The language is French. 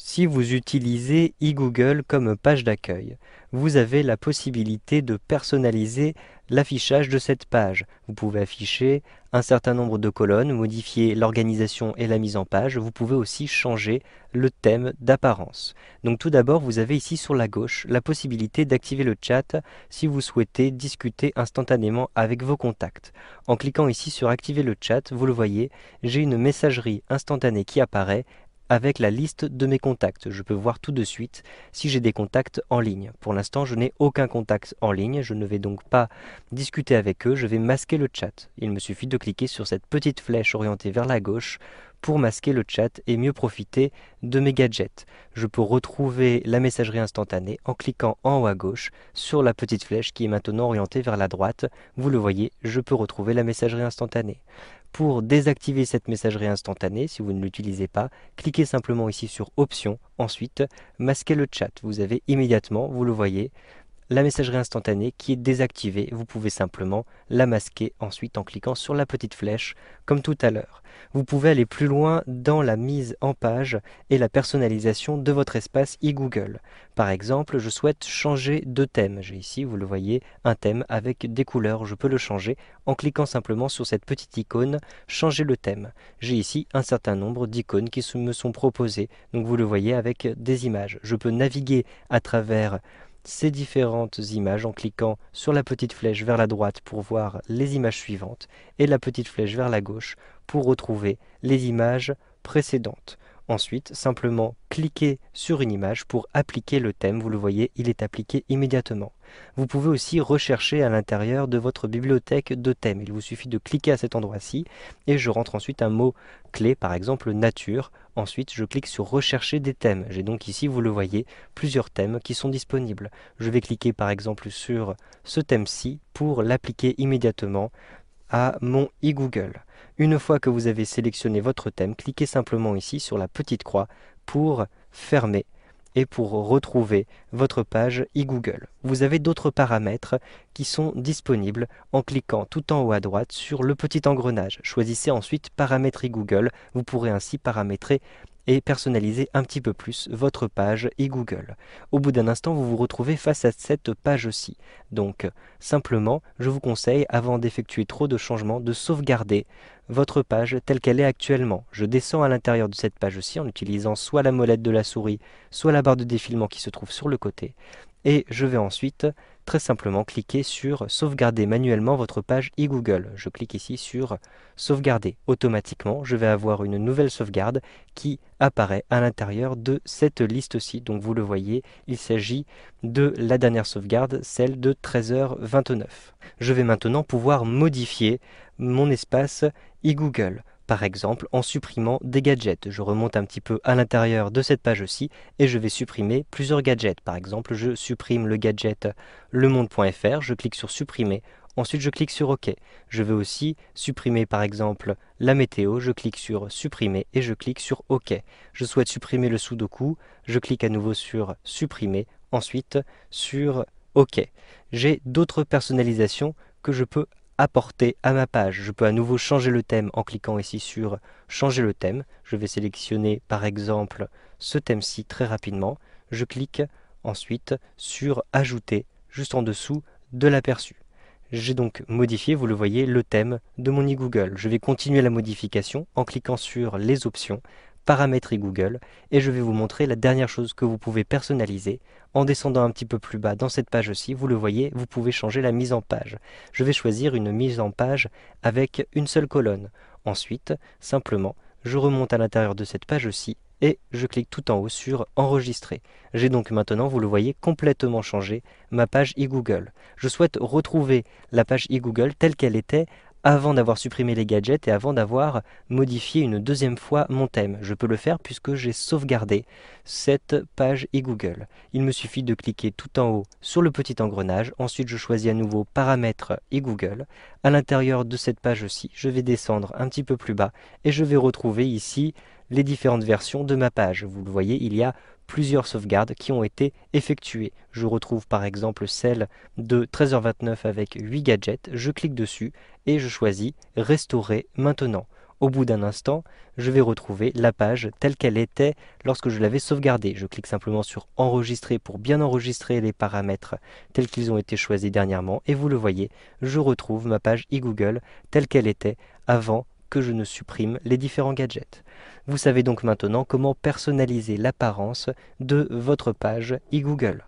Si vous utilisez eGoogle comme page d'accueil, vous avez la possibilité de personnaliser l'affichage de cette page. Vous pouvez afficher un certain nombre de colonnes, modifier l'organisation et la mise en page. Vous pouvez aussi changer le thème d'apparence. Donc tout d'abord, vous avez ici sur la gauche la possibilité d'activer le chat si vous souhaitez discuter instantanément avec vos contacts. En cliquant ici sur activer le chat, vous le voyez, j'ai une messagerie instantanée qui apparaît avec la liste de mes contacts. Je peux voir tout de suite si j'ai des contacts en ligne. Pour l'instant, je n'ai aucun contact en ligne, je ne vais donc pas discuter avec eux, je vais masquer le chat. Il me suffit de cliquer sur cette petite flèche orientée vers la gauche pour masquer le chat et mieux profiter de mes gadgets. Je peux retrouver la messagerie instantanée en cliquant en haut à gauche sur la petite flèche qui est maintenant orientée vers la droite. Vous le voyez, je peux retrouver la messagerie instantanée. Pour désactiver cette messagerie instantanée, si vous ne l'utilisez pas, cliquez simplement ici sur Options, ensuite masquez le chat. Vous avez immédiatement, vous le voyez, la messagerie instantanée qui est désactivée. Vous pouvez simplement la masquer ensuite en cliquant sur la petite flèche comme tout à l'heure. Vous pouvez aller plus loin dans la mise en page et la personnalisation de votre espace e-Google. Par exemple, je souhaite changer de thème. J'ai ici, vous le voyez, un thème avec des couleurs. Je peux le changer en cliquant simplement sur cette petite icône « Changer le thème ». J'ai ici un certain nombre d'icônes qui me sont proposées. Donc vous le voyez avec des images. Je peux naviguer à travers ces différentes images en cliquant sur la petite flèche vers la droite pour voir les images suivantes et la petite flèche vers la gauche pour retrouver les images précédentes. Ensuite, simplement cliquez sur une image pour appliquer le thème. Vous le voyez, il est appliqué immédiatement. Vous pouvez aussi rechercher à l'intérieur de votre bibliothèque de thèmes. Il vous suffit de cliquer à cet endroit-ci et je rentre ensuite un mot clé, par exemple nature. Ensuite, je clique sur rechercher des thèmes. J'ai donc ici, vous le voyez, plusieurs thèmes qui sont disponibles. Je vais cliquer par exemple sur ce thème-ci pour l'appliquer immédiatement à mon e-Google. Une fois que vous avez sélectionné votre thème, cliquez simplement ici sur la petite croix pour fermer et pour retrouver votre page e-Google. Vous avez d'autres paramètres qui sont disponibles en cliquant tout en haut à droite sur le petit engrenage. Choisissez ensuite Paramètres e-Google. Vous pourrez ainsi paramétrer et personnaliser un petit peu plus votre page et Google. Au bout d'un instant, vous vous retrouvez face à cette page-ci. Donc, simplement, je vous conseille, avant d'effectuer trop de changements, de sauvegarder votre page telle qu'elle est actuellement. Je descends à l'intérieur de cette page-ci en utilisant soit la molette de la souris, soit la barre de défilement qui se trouve sur le côté et je vais ensuite très simplement cliquer sur sauvegarder manuellement votre page e-Google. Je clique ici sur sauvegarder automatiquement. Je vais avoir une nouvelle sauvegarde qui apparaît à l'intérieur de cette liste-ci. Donc vous le voyez, il s'agit de la dernière sauvegarde, celle de 13h29. Je vais maintenant pouvoir modifier mon espace e-Google par exemple en supprimant des gadgets. Je remonte un petit peu à l'intérieur de cette page aussi et je vais supprimer plusieurs gadgets. Par exemple, je supprime le gadget lemonde.fr, je clique sur supprimer, ensuite je clique sur OK. Je vais aussi supprimer par exemple la météo, je clique sur supprimer et je clique sur OK. Je souhaite supprimer le sudoku, je clique à nouveau sur supprimer, ensuite sur OK. J'ai d'autres personnalisations que je peux apporter à ma page. Je peux à nouveau changer le thème en cliquant ici sur changer le thème. Je vais sélectionner par exemple ce thème-ci très rapidement. Je clique ensuite sur ajouter juste en dessous de l'aperçu. J'ai donc modifié, vous le voyez, le thème de mon e-Google. Je vais continuer la modification en cliquant sur les options paramétrer Google et je vais vous montrer la dernière chose que vous pouvez personnaliser. En descendant un petit peu plus bas dans cette page aussi. vous le voyez, vous pouvez changer la mise en page. Je vais choisir une mise en page avec une seule colonne. Ensuite, simplement, je remonte à l'intérieur de cette page aussi et je clique tout en haut sur Enregistrer. J'ai donc maintenant, vous le voyez, complètement changé ma page e-Google. Je souhaite retrouver la page e-Google telle qu'elle était avant d'avoir supprimé les gadgets et avant d'avoir modifié une deuxième fois mon thème. Je peux le faire puisque j'ai sauvegardé cette page e-Google. Il me suffit de cliquer tout en haut sur le petit engrenage, ensuite je choisis à nouveau paramètres e-Google. À l'intérieur de cette page aussi, je vais descendre un petit peu plus bas et je vais retrouver ici les différentes versions de ma page. Vous le voyez, il y a plusieurs sauvegardes qui ont été effectuées. Je retrouve par exemple celle de 13h29 avec 8 gadgets, je clique dessus et je choisis Restaurer maintenant. Au bout d'un instant, je vais retrouver la page telle qu'elle était lorsque je l'avais sauvegardée. Je clique simplement sur Enregistrer pour bien enregistrer les paramètres tels qu'ils ont été choisis dernièrement et vous le voyez, je retrouve ma page e-Google telle qu'elle était avant que je ne supprime les différents gadgets. Vous savez donc maintenant comment personnaliser l'apparence de votre page e-Google.